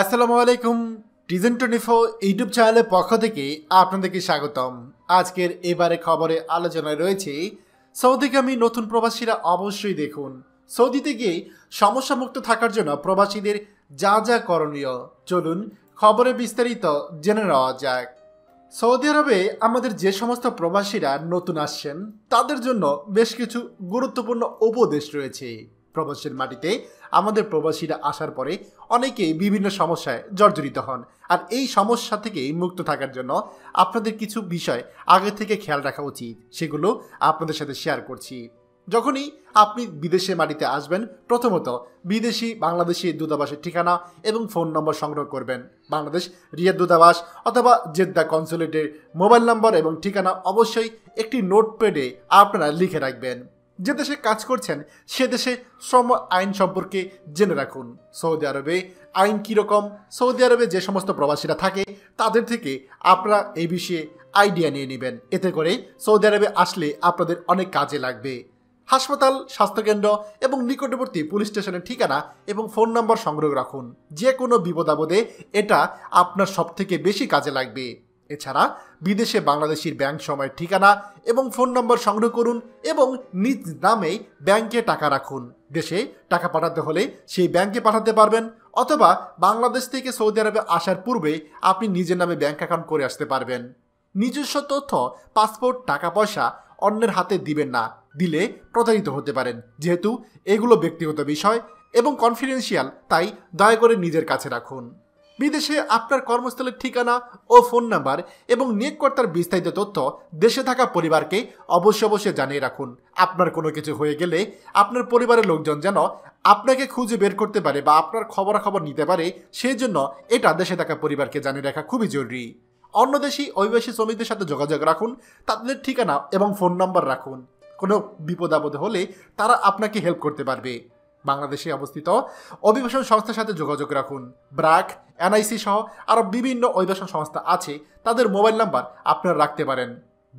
আসসালামু আলাইকুম টিজেন twenty four YouTube চ্যানেলের পক্ষ থেকে আপনাদেরকে স্বাগতম আজকের এবারে খবরে আলোচনায় রয়েছে সৌদিগামী নতুন প্রবাসীরা অবশ্যই দেখুন সৌদিতে গিয়ে সমস্যামুক্ত থাকার জন্য প্রবাসীদের যা যা করণীয় চলুন খবরে বিস্তারিত জেনে নেওয়া যাক সৌদি আরবে আমাদের যে সমস্ত প্রবাসীরা নতুন আসছেন তাদের জন্য বেশ কিছু গুরুত্বপূর্ণ উপদেশ রয়েছে প্রবাসের মাটিতে আমাদের প্রবাসীরা আসার পরে অনেকে বিভিন্ন সমস্যায় জর্জরিত হন আর এই সমস্যা থেকে মুক্ত থাকার জন্য আপনাদের কিছু বিষয় আগে থেকে খেয়াল রাখা উচিত সেগুলো আপনাদের সাথে শেয়ার করছি যখনই আপনি বিদেশের মাটিতে আসবেন প্রথমত বিদেশি বাংলাদেশি দূতাবাসের ঠিকানা এবং ফোন নম্বর সংগ্রহ করবেন বাংলাদেশ রিয়াদ দূতাবাস অথবা জেদ্দা কনসুলেটের মোবাইল নম্বর এবং ঠিকানা অবশ্যই একটি নোটপ্যাডে আপনারা লিখে রাখবেন যে দেশে কাজ করছেন সে দেশে শ্রম আইন সম্পর্কে জেনে রাখুন সৌদি আরবে আইন কীরকম সৌদি আরবে যে সমস্ত প্রবাসীরা থাকে তাদের থেকে আপনারা এই বিষয়ে আইডিয়া নিয়ে নেবেন এতে করে সৌদি আরবে আসলে আপনাদের অনেক কাজে লাগবে হাসপাতাল স্বাস্থ্যকেন্দ্র এবং নিকটবর্তী পুলিশ স্টেশনের ঠিকানা এবং ফোন নম্বর সংগ্রহ রাখুন যে কোনো বিপদাবদে এটা আপনার সবথেকে বেশি কাজে লাগবে এছাড়া বিদেশে বাংলাদেশের ব্যাংক সময়ের ঠিকানা এবং ফোন নম্বর সংগ্রহ করুন এবং নিজ নামেই ব্যাংকে টাকা রাখুন দেশে টাকা পাঠাতে হলে সেই ব্যাংকে পাঠাতে পারবেন অথবা বাংলাদেশ থেকে সৌদি আরবে আসার পূর্বে আপনি নিজের নামে ব্যাংক অ্যাকাউন্ট করে আসতে পারবেন নিজস্ব তথ্য পাসপোর্ট টাকা পয়সা অন্যের হাতে দিবেন না দিলে প্রতারিত হতে পারেন যেহেতু এগুলো ব্যক্তিগত বিষয় এবং কনফিডেন্সিয়াল তাই দয়া করে নিজের কাছে রাখুন বিদেশে আপনার কর্মস্থলের ঠিকানা ও ফোন নাম্বার এবং নিয়োগকর্তার বিস্তারিত তথ্য দেশে থাকা পরিবারকে অবশ্য অবশ্যই জানিয়ে রাখুন আপনার কোনো কিছু হয়ে গেলে আপনার পরিবারের লোকজন যেন আপনাকে খুঁজে বের করতে পারে বা আপনার খবরাখবর নিতে পারে সেই জন্য এটা দেশে থাকা পরিবারকে জানিয়ে রাখা খুবই জরুরি অন্য দেশি অভিবাসী শ্রমিকদের সাথে যোগাযোগ রাখুন তাদের ঠিকানা এবং ফোন নাম্বার রাখুন কোনো বিপদ আপদ হলে তারা আপনাকে হেল্প করতে পারবে বাংলাদেশে অবস্থিত অভিবাসন সংস্থার সাথে যোগাযোগ রাখুন ব্রাক এনআইসি সহ আরও বিভিন্ন অভিবাসন সংস্থা আছে তাদের মোবাইল নাম্বার আপনারা রাখতে পারেন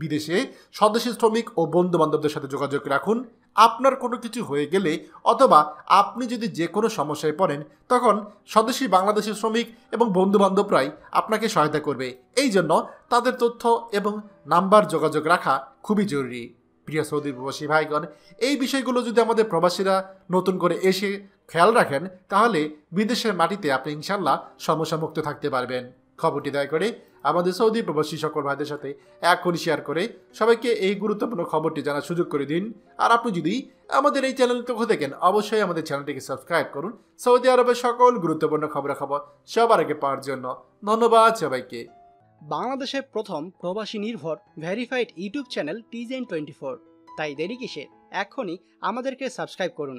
বিদেশে স্বদেশী শ্রমিক ও বন্ধু বান্ধবদের সাথে যোগাযোগ রাখুন আপনার কোনো কিছু হয়ে গেলে অথবা আপনি যদি যে কোনো সমস্যায় পড়েন তখন স্বদেশী বাংলাদেশের শ্রমিক এবং বন্ধুবান্ধবরাই আপনাকে সহায়তা করবে এই জন্য তাদের তথ্য এবং নাম্বার যোগাযোগ রাখা খুবই জরুরি প্রিয় সৌদি প্রবাসী ভাইগণ এই বিষয়গুলো যদি আমাদের প্রবাসীরা নতুন করে এসে খেয়াল রাখেন তাহলে বিদেশের মাটিতে আপনি ইনশাল্লাহ সমস্যামুক্ত থাকতে পারবেন খবরটি দয়া করে আমাদের সৌদি প্রবাসী সকল ভাইদের সাথে এখনই শেয়ার করে সবাইকে এই গুরুত্বপূর্ণ খবরটি জানার সুযোগ করে দিন আর আপনি যদি আমাদের এই চ্যানেলটি তখন দেখেন অবশ্যই আমাদের চ্যানেলটিকে সাবস্ক্রাইব করুন সৌদি আরবের সকল গুরুত্বপূর্ণ খবরাখবর সবার আগে পাওয়ার জন্য ধন্যবাদ সবাইকে বাংলাদেশের প্রথম প্রবাসী নির্ভর ভেরিফাইড ইউটিউব চ্যানেল টিজেন টোয়েন্টি ফোর তাই দেরি কিসে এখনই আমাদেরকে সাবস্ক্রাইব করুন